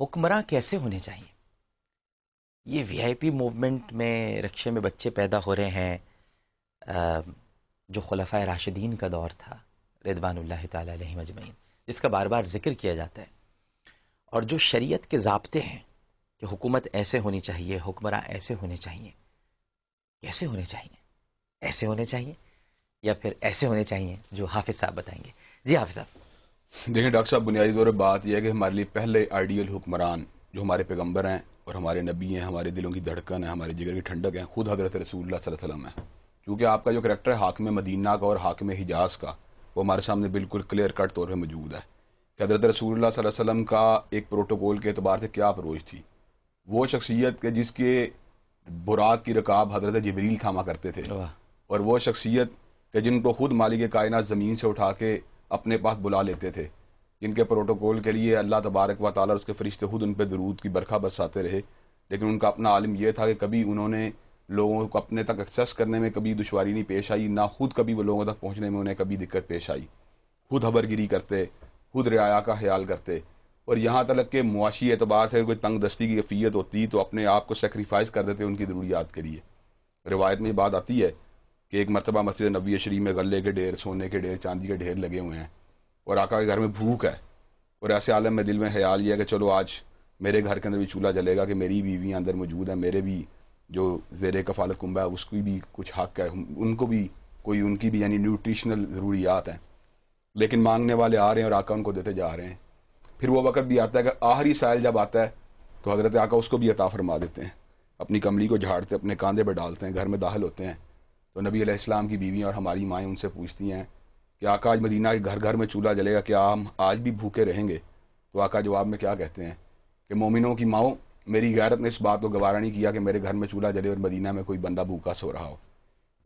हुक्मरां कैसे होने चाहिए ये वीआईपी मूवमेंट में रक्शे में बच्चे पैदा हो रहे हैं जो खलफा राशिदीन का दौर था रिदवान तही मजमैन जिसका बार बार जिक्र किया जाता है और जो शरीयत के जबते हैं कि हुकूमत ऐसे होनी चाहिए हुक्मरां ऐसे होने चाहिए कैसे होने चाहिए ऐसे होने चाहिए या फिर ऐसे होने चाहिए जो हाफिज़ साहब बताएंगे जी हाफिज़ साहब देखिए डॉक्टर साहब बुनियादी तौर पर बात यह है कि हमारे लिए पहले आइडियल हुक्मरान जो हमारे पैगम्बर हैं और हमारे नबी हैं हमारे दिलों की धड़कन है हमारे जिगर की ठंडक है खुद हजरत रसूल वसलम है क्योंकि आपका जो करेक्टर है हाकम मदीना का और हाकम हिजाज का वो हमारे सामने बिल्कुल क्लियर कट तौर पर मौजूद है कि हजरत रसूल वसलम का एक प्रोटोकॉल के अतबार से क्या अप्रोच थी वो शख्सियत के जिसके बुराक की रकाब हजरत जबरील थामा करते थे और वो शख्सियत के जिनको खुद मालिक कायनात ज़मीन से उठा के अपने पास बुला लेते थे जिनके प्रोटोकॉल के लिए अल्लाह तबारक व ताली उसके फरिश्ते खुद उन पर दरूद की बरखा बरसाते रहे लेकिन उनका अपना आलम यह था कि कभी उन्होंने लोगों को अपने तक एक्सेस करने में कभी दुशारी नहीं पेश आई ना खुद कभी वो लोगों तक पहुँचने में उन्हें कभी दिक्कत पेश आई खुद हबरगिरी करते खुद रियाया का ख्याल करते और यहाँ तक के मुआशी एतबार से कोई तंग दस्ती की कफ़ीत होती तो अपने आप को सेक्रीफाइस कर देते उनकी ज़रूरियात के लिए रिवायत में बात आती है कि एक मरतबा मस्जिद नबी शरीफ में गले के ढेर सोने के ढेर चांदी के ढेर लगे हुए हैं और आका के घर में भूख है और ऐसे आलम में दिल में ख्याल ये है कि चलो आज मेरे घर के अंदर भी चूल्हा जलेगा कि मेरी बीवियाँ अंदर मौजूद हैं मेरे भी जो जेर कफालत कुंबा है उसकी भी कुछ हक है उनको भी कोई उनकी भी यानी न्यूट्रिशनल ज़रूरियात हैं लेकिन मांगने वाले आ रहे हैं और आका उनको देते जा रहे हैं फिर वो वक़्त भी आता है कि आहरी साइल जब आता है तो हज़रत आका उसको भी अता फरमा देते हैं अपनी कमली को झाड़ते अपने कंधे पर डालते हैं घर में दाखिल होते हैं तो नबी अलैहिस्सलाम की बीवियाँ और हमारी माएँ उनसे पूछती हैं कि आका आज मदीना के घर घर में चूल्हा जलेगा क्या हम आज भी भूखे रहेंगे तो आका जवाब में क्या कहते हैं कि मोमिनों की माओ मेरी गैरत ने इस बात को गवारा नहीं किया कि मेरे घर में चूल्हा जले और मदीना में कोई बंदा भूखा सो रहा हो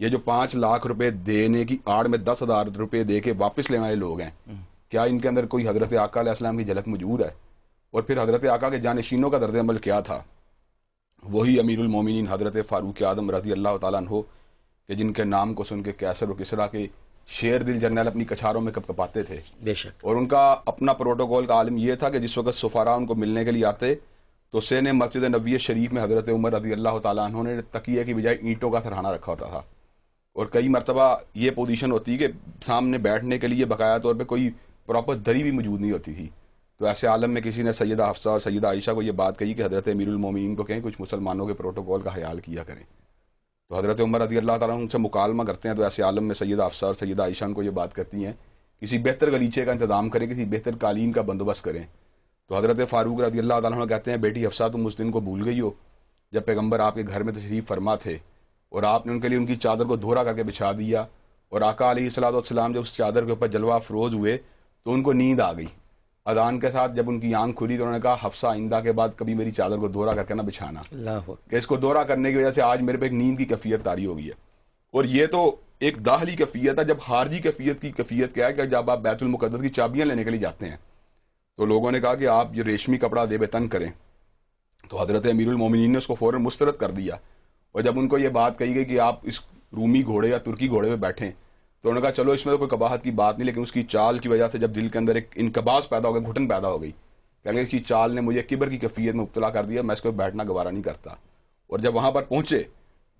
ये जो पाँच लाख रुपए देने की आड़ में दस हज़ार रुपये दे के वापस लेने वाले लोग हैं हम्म। क्या इनके अंदर कोई हज़रत आकाम की झलक मौजूद है और फिर हज़रत आका के जानशीनों का दर्द अमल क्या था वही मोमिनीन हज़रत फ़ारूक आदम रजी अल्लाह तु कि जिनके नाम को सुन के कैसर और किसरा के शेर दिल जर्नल अपनी कछारों में कप कपाते थे बेशक और उनका अपना प्रोटोकॉल का आलम यह था कि जिस वक्त सफारा उनको मिलने के लिए आते तो सैन मस्जिद नबी शरीफ में हज़रत उमर रजी अल्लाह तुमने ने तकिए की बजाय ईंटों का सरहाना रखा होता था और कई मरतबा ये पोजीशन होती कि सामने बैठने के लिए बकाया तौर पर कोई प्रॉपर दरी भी मौजूद नहीं होती थी तो ऐसे आलम में किसी ने सैदा हफ्सा और सैदा आयशा को यह बात कही कि हज़रत अमीरमिन को कहें कुछ मुसलमानों के प्रोटोकॉल का ख्याल किया करें तो हज़रत उमर रदी अल्लाह तारा उनसे मुकालमा करते हैं तो ऐसे आलम में सैद अफसर सैद आयशान को ये बात करती हैं किसी बेहतर गलीचे का इंतजाम करें किसी बेहतर कालीन का बंदोबस्त करें तो हज़रत फ़ारूक रदी अल्लाह तारा कहते हैं बेटी अफसा तुम उस दिन को भूल गई हो जब पैगम्बर आपके घर में तशरीफ़ फरमा थे और आपने उनके लिए उनकी चादर को धोरा करके बिछा दिया और आका अली सलाम जब उस चादर के ऊपर जलवा अफरोज़ हुए तो उनको नींद आ गई अदान के साथ जब उनकी आंख खुली तो उन्होंने कहा हफ्सा आइंदा के बाद कभी मेरी चादर को दोहरा करके ना बिछाना कि इसको दोहरा करने की वजह से आज मेरे पे एक नींद की कफियत तारी हो गई है और ये तो एक दाहली कफियत है जब हारजी कफियत की कफियत क्या है कि जब आप बैतुलमक़दस की चाबियां लेने के लिए जाते हैं तो लोगों ने कहा कि आप ये रेशमी कपड़ा दे बेतन करें तो हज़रत मोमिनीन ने उसको फौरन मुस्तरद कर दिया और जब उनको ये बात कही गई कि आप इस रूमी घोड़े या तुर्की घोड़े पर बैठें तो उन्होंने कहा चलो इसमें तो कोई कबाहत की बात नहीं लेकिन उसकी चाल की वजह से जब दिल के अंदर एक इनकबास पैदा हो गया घुटन पैदा हो गई कहने लगे इसकी चाल ने मुझे किबर की कफियत में उबला कर दिया मैं इसको बैठना गवारा नहीं करता और जब वहाँ पर पहुँचे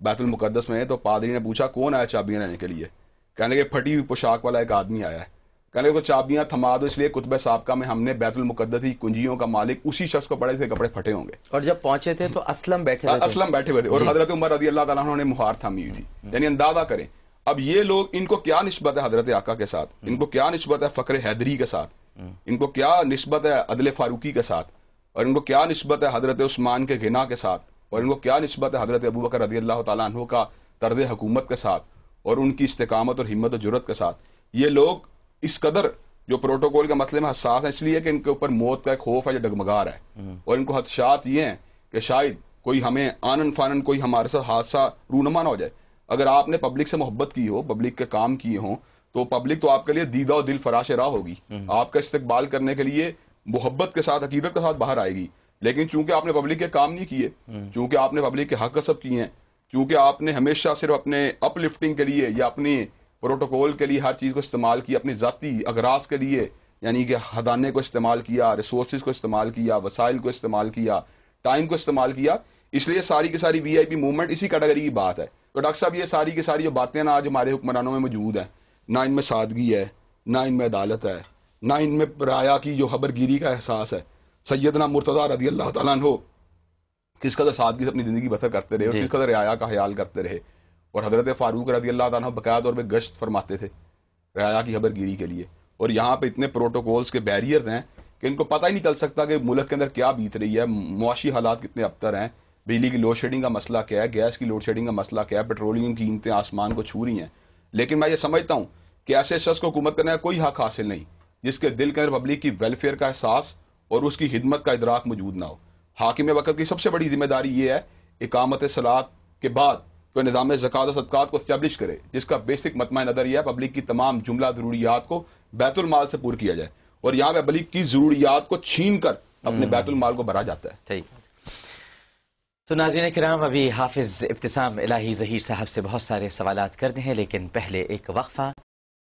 बैतुलमुक़दस में तो पादरी ने पूछा कौन आया चाबियाँ लेने के लिए कहने लगे फटी हुई पोशाक वाला एक आदमी आया है कहने को तो चाबियां थमा दो इसलिए कुतब सबका में हमने बैतुल मुकद्दस की कुंजियों का मालिक उसी शख्स को पड़े थे कपड़े फटे होंगे और जब पहुंचे थे तो असलम बैठे असलम बैठे हुए थे और हजरत उमर रजी अल्लाह तुमने मुहार थामी हुई थी हम्म। यानी अंदाजा करें अब ये लोग इनको क्या नस्बत है हजरत आका के साथ हम्म। इनको क्या नस्बत है फकर हैदरी के साथ हम्म। इनको क्या नस्बत है अदल फारूकी के साथ और इनको क्या नस्बत है हजरत उस्मान के गिना के साथ और इनको क्या नस्बत है हजरत अबू बकर अल्लाह तु का तर्ज हुकूमत के साथ और उनकी इस्तकामत और हिम्मत और जरूरत के साथ ये लोग इस कदर जो प्रोटोकॉल के मसले में हसास हैं इसलिए कि इनके ऊपर मौत का एक खौफ है जो डगमगा रहा है हम्म। और इनको हदशात ये हैं कि शायद कोई हमें आनन फानन कोई हमारे साथ हादसा रूनमा ना हो जाए अगर आपने पब्लिक से मोहब्बत की हो पब्लिक के काम किए हों तो पब्लिक तो आपके लिए दीदा और दिल फराश राह होगी हम्म। आपका इस्तेबाल करने के लिए मोहब्बत के साथ अकीदत के साथ बाहर आएगी लेकिन चूंकि आपने पब्लिक के काम नहीं किए हम्म। चूंकि आपने पब्लिक के हक कसब किए हैं चूंकि आपने हमेशा सिर्फ अपने अपलिफ्टिंग के लिए या अपने प्रोटोकॉल के लिए हर चीज़ को इस्तेमाल किया अपनी ज़ाती अगराज के लिए यानी कि हदाने को इस्तेमाल किया रिसोर्स को इस्तेमाल किया वसाइल को इस्तेमाल किया टाइम को इस्तेमाल किया इसलिए सारी की सारी वी आई पी मूवमेंट इसी कैटेगरी की बात है तो डॉक्टर साहब ये सारी की सारी जो बातें ना आज हमारे हुक्मरानों में मौजूद हैं ना इनमें सादगी है ना इनमें अदालत है ना इनमें राया की जो खबरगिरी का एहसास है सैदना मुर्तदा रदी अल्लाह तु किस कदर सादगी से अपनी ज़िंदगी बसर करते रहे और किस कदर राया का ख्याल करते रहे और हज़रत फ़ारूक रदी अल्लाह तु बकाया तौर पर गश्त फरमाते थे राया की खबरगिरी के लिए और यहाँ पर इतने प्रोटोकॉल्स के बैरियर हैं कि इनको पता ही नहीं चल सकता कि मुल्क के अंदर क्या बीत रही है मुआशी हालात कितने अबतर हैं बिजली की लोड शेडिंग का मसला क्या है गैस की लोड शेडिंग का मसला क्या है पेट्रोलियम कीमतें आसमान को छू रही हैं लेकिन मैं ये समझता हूँ कि ऐसे शख्स को हुकूमत करने का कोई हक हासिल नहीं जिसके दिल के अंदर पब्लिक की वेलफेयर का एहसास और उसकी हिदमत का इदराक मौजूद ना हो हाकिम वक्त की सबसे बड़ी जिम्मेदारी ये है इकामत सलात के बाद कोई निज़ाम जक़ात और सदक़ात को इस्टबलिश करे जिसका बेसिक मतमा नज़र यह है पब्लिक की तमाम जुमला ज़रूरियात को बैतुलमाल से पूरा किया जाए और यहाँ पे पब्लिक की ज़रूरियात को छीन कर अपने हम्म। बैतुलमाल को भरा जाता है तो नाजिन कराम अभी हाफिज इब्तिसाम इलाही जहीर साहब से बहुत सारे सवाल करते हैं लेकिन पहले एक वक्फा